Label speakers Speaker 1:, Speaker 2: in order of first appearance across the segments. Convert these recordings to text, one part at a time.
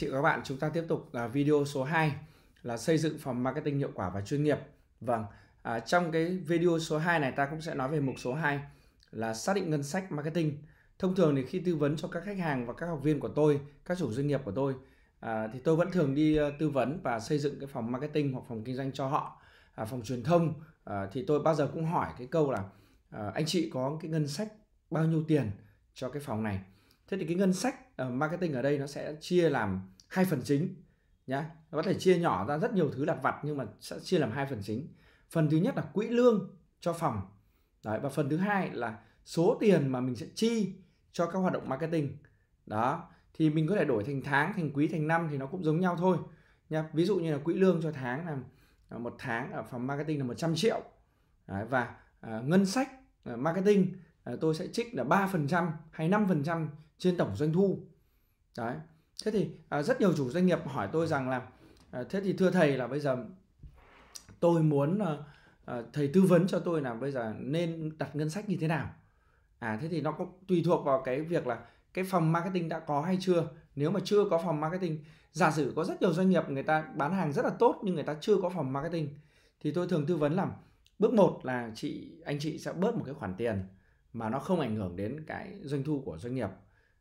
Speaker 1: chị và các bạn, chúng ta tiếp tục là video số 2 là xây dựng phòng marketing hiệu quả và chuyên nghiệp. Vâng, à, trong cái video số 2 này ta cũng sẽ nói về mục số 2 là xác định ngân sách marketing. Thông thường thì khi tư vấn cho các khách hàng và các học viên của tôi, các chủ doanh nghiệp của tôi à, thì tôi vẫn thường đi ờ, tư vấn và xây dựng cái phòng marketing hoặc phòng kinh doanh cho họ, à, phòng truyền thông à, thì tôi bao giờ cũng hỏi cái câu là à, anh chị có cái ngân sách bao nhiêu tiền cho cái phòng này. Thế thì cái ngân sách Ờ, marketing ở đây nó sẽ chia làm hai phần chính nhá nó có thể chia nhỏ ra rất nhiều thứ lặt vặt nhưng mà sẽ chia làm hai phần chính phần thứ nhất là quỹ lương cho phòng Đấy, và phần thứ hai là số tiền mà mình sẽ chi cho các hoạt động marketing đó thì mình có thể đổi thành tháng thành quý thành năm thì nó cũng giống nhau thôi nha ví dụ như là quỹ lương cho tháng là à, một tháng ở phòng marketing là 100 triệu Đấy, và à, ngân sách à, marketing à, tôi sẽ trích là 3% hay 5% trên tổng doanh thu đấy thế thì à, rất nhiều chủ doanh nghiệp hỏi tôi rằng là à, thế thì thưa thầy là bây giờ tôi muốn à, à, thầy tư vấn cho tôi là bây giờ nên đặt ngân sách như thế nào à thế thì nó cũng tùy thuộc vào cái việc là cái phòng marketing đã có hay chưa nếu mà chưa có phòng marketing giả sử có rất nhiều doanh nghiệp người ta bán hàng rất là tốt nhưng người ta chưa có phòng marketing thì tôi thường tư vấn là bước một là chị anh chị sẽ bớt một cái khoản tiền mà nó không ảnh hưởng đến cái doanh thu của doanh nghiệp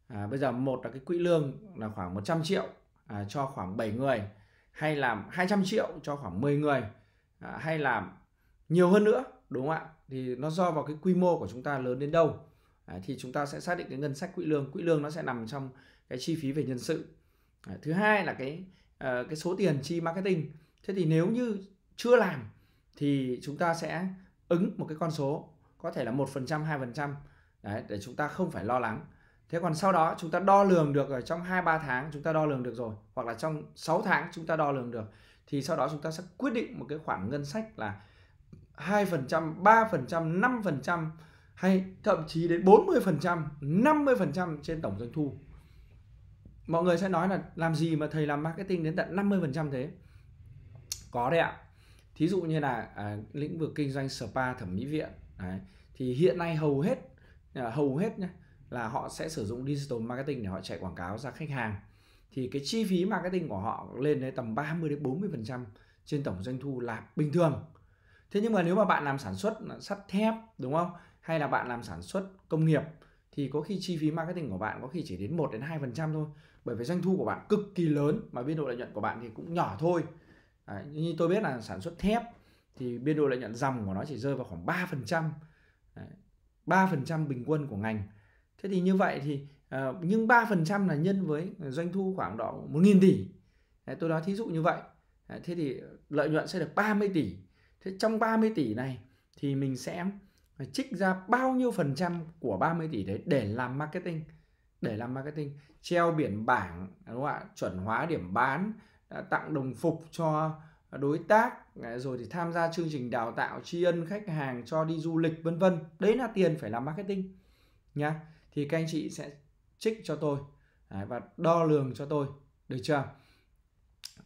Speaker 1: à, bây giờ một là cái quỹ lương là khoảng 100 triệu à, cho khoảng 7 người hay làm 200 triệu cho khoảng 10 người à, hay là nhiều hơn nữa đúng không ạ thì nó do vào cái quy mô của chúng ta lớn đến đâu à, thì chúng ta sẽ xác định cái ngân sách quỹ lương quỹ lương nó sẽ nằm trong cái chi phí về nhân sự à, thứ hai là cái à, cái số tiền chi marketing thế thì nếu như chưa làm thì chúng ta sẽ ứng một cái con số có thể là một phần trăm hai phần trăm để chúng ta không phải lo lắng Thế còn sau đó chúng ta đo lường được ở trong 2 3 tháng chúng ta đo lường được rồi hoặc là trong 6 tháng chúng ta đo lường được thì sau đó chúng ta sẽ quyết định một cái khoản ngân sách là 2%, 3%, 5% hay thậm chí đến 40%, 50% trên tổng doanh thu. Mọi người sẽ nói là làm gì mà thầy làm marketing đến tận 50% thế? Có đấy ạ. Thí dụ như là à, lĩnh vực kinh doanh spa thẩm mỹ viện đấy, thì hiện nay hầu hết à, hầu hết nhá, là họ sẽ sử dụng digital marketing để họ chạy quảng cáo ra khách hàng thì cái chi phí marketing của họ lên đến tầm 30 đến 40 phần trăm trên tổng doanh thu là bình thường thế nhưng mà nếu mà bạn làm sản xuất sắt thép đúng không hay là bạn làm sản xuất công nghiệp thì có khi chi phí marketing của bạn có khi chỉ đến 1 đến 2 phần trăm thôi bởi vì doanh thu của bạn cực kỳ lớn mà biên độ lợi nhuận của bạn thì cũng nhỏ thôi Đấy, như tôi biết là sản xuất thép thì biên độ lợi nhuận dòng của nó chỉ rơi vào khoảng 3 phần trăm 3 phần trăm bình quân của ngành thế thì như vậy thì uh, nhưng 3% là nhân với doanh thu khoảng độ 1.000 tỷ tôi nói thí dụ như vậy thế thì lợi nhuận sẽ được 30 tỷ thế trong 30 tỷ này thì mình sẽ ờ, trích ra bao nhiêu phần trăm của 30 tỷ đấy để làm marketing để làm marketing treo biển bảng đúng không ạ chuẩn hóa điểm bán ờ, tặng đồng phục cho đối tác rồi thì tham gia chương trình đào tạo tri ân khách hàng cho đi du lịch vân vân đấy là tiền phải làm marketing nha thì các anh chị sẽ trích cho tôi đấy, và đo lường cho tôi được chưa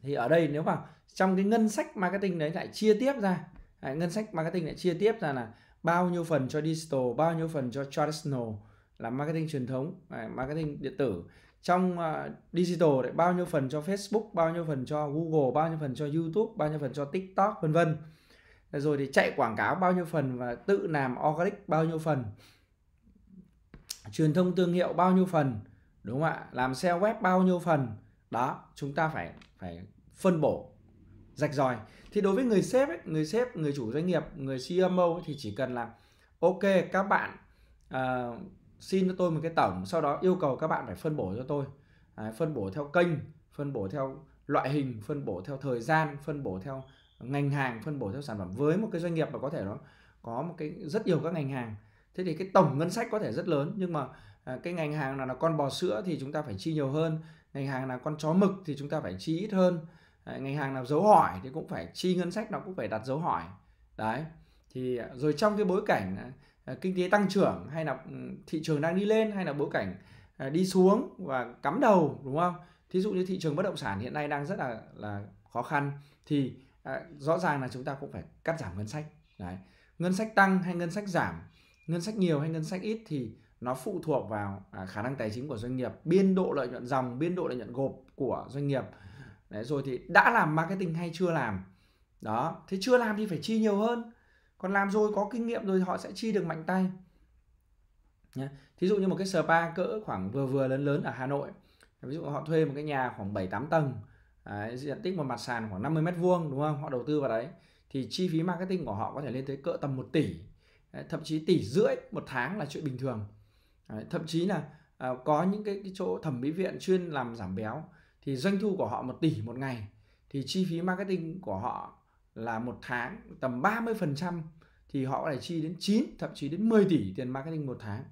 Speaker 1: thì ở đây nếu mà trong cái ngân sách marketing đấy lại chia tiếp ra đấy, ngân sách marketing lại chia tiếp ra là bao nhiêu phần cho digital bao nhiêu phần cho traditional là marketing truyền thống đấy, marketing điện tử trong uh, digital lại bao nhiêu phần cho Facebook bao nhiêu phần cho Google bao nhiêu phần cho YouTube bao nhiêu phần cho TikTok vân vân rồi thì chạy quảng cáo bao nhiêu phần và tự làm organic bao nhiêu phần truyền thông thương hiệu bao nhiêu phần đúng không ạ làm SEO web bao nhiêu phần đó chúng ta phải phải phân bổ rạch ròi thì đối với người sếp ấy, người sếp người chủ doanh nghiệp người CMO ấy, thì chỉ cần là ok các bạn uh, xin cho tôi một cái tổng sau đó yêu cầu các bạn phải phân bổ cho tôi à, phân bổ theo kênh phân bổ theo loại hình phân bổ theo thời gian phân bổ theo ngành hàng phân bổ theo sản phẩm với một cái doanh nghiệp mà có thể nó có một cái rất nhiều các ngành hàng thế thì cái tổng ngân sách có thể rất lớn nhưng mà à, cái ngành hàng nào là con bò sữa thì chúng ta phải chi nhiều hơn ngành hàng nào con chó mực thì chúng ta phải chi ít hơn à, ngành hàng nào dấu hỏi thì cũng phải chi ngân sách nó cũng phải đặt dấu hỏi đấy thì à, rồi trong cái bối cảnh kinh tế tăng trưởng hay là ừ, thị trường đang đi lên hay là bối cảnh đi xuống và cắm đầu đúng không thí dụ như thị trường bất động sản hiện nay đang rất là là khó khăn thì rõ ràng là chúng ta cũng phải cắt giảm ngân sách đấy ngân sách tăng hay ngân sách giảm ngân sách nhiều hay ngân sách ít thì nó phụ thuộc vào à, khả năng tài chính của doanh nghiệp biên độ lợi nhuận dòng biên độ lợi nhuận gộp của doanh nghiệp đấy rồi thì đã làm marketing hay chưa làm đó thế chưa làm thì phải chi nhiều hơn còn làm rồi có kinh nghiệm rồi họ sẽ chi được mạnh tay Nhá. thí dụ như một cái spa cỡ khoảng vừa vừa lớn lớn ở hà nội ví dụ họ thuê một cái nhà khoảng 7 8 tầng đấy, diện tích một mặt sàn khoảng 50 mét vuông đúng không họ đầu tư vào đấy thì chi phí marketing của họ có thể lên tới cỡ tầm 1 tỷ thậm chí tỷ rưỡi một tháng là chuyện bình thường thậm chí là à, có những cái, cái chỗ thẩm mỹ viện chuyên làm giảm béo thì doanh thu của họ một tỷ một ngày thì chi phí marketing của họ là một tháng tầm 30% thì họ có thể chi đến 9 thậm chí đến 10 tỷ tiền marketing một tháng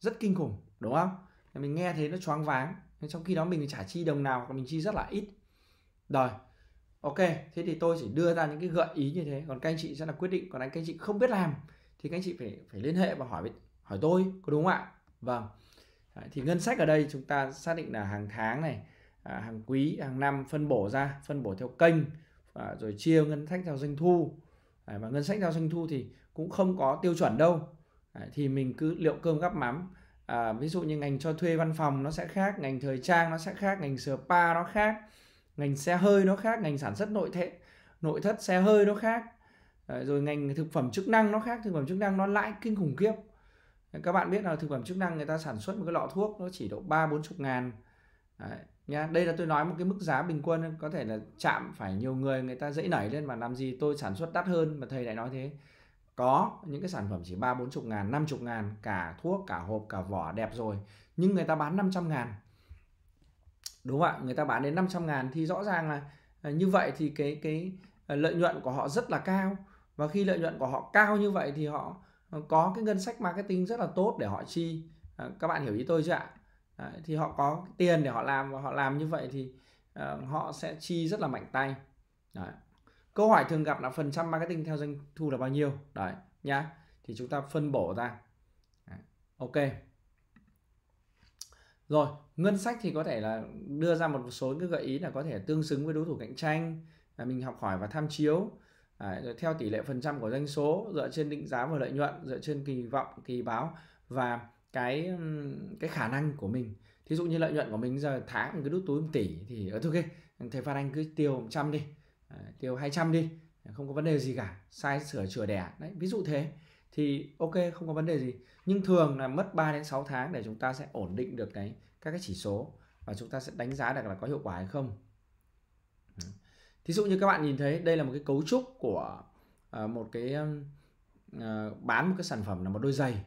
Speaker 1: rất kinh khủng đúng không mình nghe thấy nó choáng váng nhưng trong khi đó mình trả chi đồng nào mình chi rất là ít rồi ok thế thì tôi chỉ đưa ra những cái gợi ý như thế còn các anh chị sẽ là quyết định còn anh các anh chị không biết làm thì các anh chị phải phải liên hệ và hỏi hỏi tôi có đúng không ạ vâng thì ngân sách ở đây chúng ta xác định là hàng tháng này à, hàng quý hàng năm phân bổ ra phân bổ theo kênh à, rồi chia ngân sách theo doanh thu và ngân sách theo doanh thu thì cũng không có tiêu chuẩn đâu thì mình cứ liệu cơm gắp mắm à, ví dụ như ngành cho thuê văn phòng nó sẽ khác ngành thời trang nó sẽ khác ngành spa nó khác ngành xe hơi nó khác ngành sản xuất nội thệ nội thất xe hơi nó khác rồi ngành thực phẩm chức năng nó khác thực phẩm chức năng nó lãi kinh khủng khiếp các bạn biết là thực phẩm chức năng người ta sản xuất một cái lọ thuốc nó chỉ độ ba bốn chục ngàn Đấy, nha đây là tôi nói một cái mức giá bình quân có thể là chạm phải nhiều người người ta dễ nảy lên mà làm gì tôi sản xuất đắt hơn mà thầy lại nói thế có những cái sản phẩm chỉ ba bốn chục ngàn năm chục ngàn cả thuốc cả hộp cả vỏ đẹp rồi nhưng người ta bán 500 ngàn đúng không ạ người ta bán đến 500 ngàn thì rõ ràng là à, như vậy thì cái cái à, lợi nhuận của họ rất là cao và khi lợi nhuận của họ cao như vậy thì họ ờ, có cái ngân sách marketing rất là tốt để họ chi ờ, các bạn hiểu ý tôi chưa ạ thì họ có tiền để họ làm và họ làm như vậy thì ờ, họ sẽ chi rất là mạnh tay Đấy. câu hỏi thường gặp là phần trăm marketing theo doanh thu là bao nhiêu đấy nhá thì chúng ta phân bổ ra Đấy. ok rồi ngân sách thì có thể là đưa ra một số cái gợi ý là có thể tương xứng với đối thủ cạnh tranh là mình học hỏi và tham chiếu Đấy, rồi theo tỷ lệ phần trăm của doanh số dựa trên định giá và lợi nhuận dựa trên kỳ vọng kỳ báo và cái cái khả năng của mình thí dụ như lợi nhuận của mình giờ tháng cứ đút túi một tỷ thì ở ờ, thôi okay, thầy Phan Anh cứ tiêu 100 đi à, tiêu 200 đi không có vấn đề gì cả sai sửa chữa đẻ đấy ví dụ thế thì ok không có vấn đề gì nhưng thường là mất 3 đến 6 tháng để chúng ta sẽ ổn định được cái các cái chỉ số và chúng ta sẽ đánh giá được là có hiệu quả hay không thí dụ như các bạn nhìn thấy đây là một cái cấu trúc của ờ, một cái ờ, bán một cái sản phẩm là một đôi giày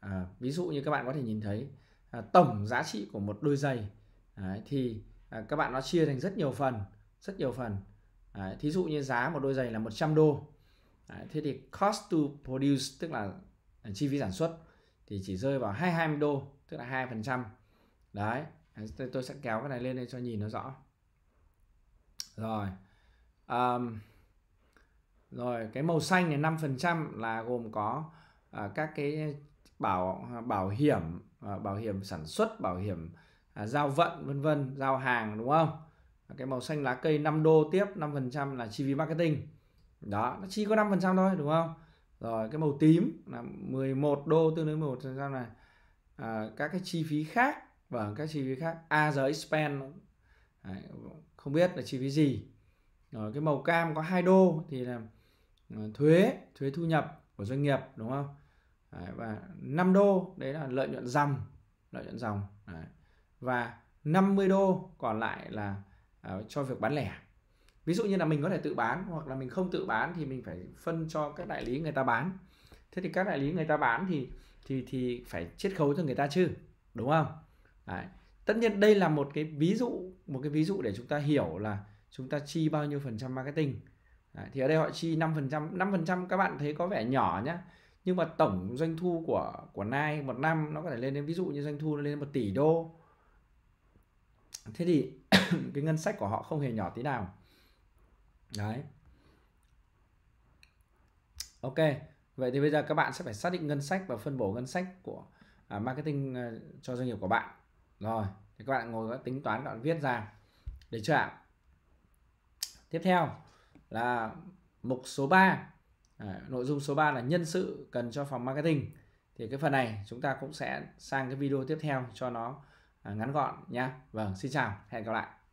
Speaker 1: à, ví dụ như các bạn có thể nhìn thấy à, tổng giá trị của một đôi giày thì à, các bạn nó chia thành rất nhiều phần rất nhiều phần Đấy, thí dụ như giá một đôi giày là 100 đô thế thì cost to produce tức là chi phí sản xuất thì chỉ rơi vào 220 đô tức là 2% đấy tôi sẽ kéo cái này lên đây cho nhìn nó rõ rồi um, rồi cái màu xanh này 5% là gồm có uh, các cái bảo bảo hiểm uh, bảo hiểm sản xuất bảo hiểm uh, giao vận vân vân giao hàng đúng không cái màu xanh lá cây 5 đô tiếp 5% là chi phí marketing đó nó chỉ có 5% thôi đúng không rồi cái màu tím là 11 đô tương đương 11% này à, các cái chi phí khác và vâng, các chi phí khác a giới spend không biết là chi phí gì Rồi, ờ, cái màu cam có hai đô thì là ờ, thuế thuế thu nhập của doanh nghiệp đúng không đấy, và 5 đô đấy là lợi nhuận dòng lợi nhuận dòng đấy. và 50 đô còn lại là uh, cho việc bán lẻ ví dụ như là mình có thể tự bán hoặc là mình không tự bán thì mình phải phân cho các đại lý người ta bán thế thì các đại lý người ta bán thì thì thì phải chiết khấu cho người ta chứ đúng không đấy tất nhiên đây là một cái ví dụ một cái ví dụ để chúng ta hiểu là chúng ta chi bao nhiêu phần trăm marketing Đấy, thì ở đây họ chi 5 5 các bạn thấy có vẻ nhỏ nhá nhưng mà tổng doanh thu của của Nike một năm nó có thể lên đến ví dụ như doanh thu nó lên đến một tỷ đô thế thì cái ngân sách của họ không hề nhỏ tí nào đấy ok vậy thì bây giờ các bạn sẽ phải xác định ngân sách và phân bổ ngân sách của à, marketing ờ, cho doanh nghiệp của bạn rồi thì các bạn ngồi các tính toán các bạn viết ra để chưa ạ tiếp theo là mục số 3 à, nội dung số 3 là nhân sự cần cho phòng marketing thì cái phần này chúng ta cũng sẽ sang cái video tiếp theo cho nó à, ngắn gọn nhá vâng xin chào hẹn gặp lại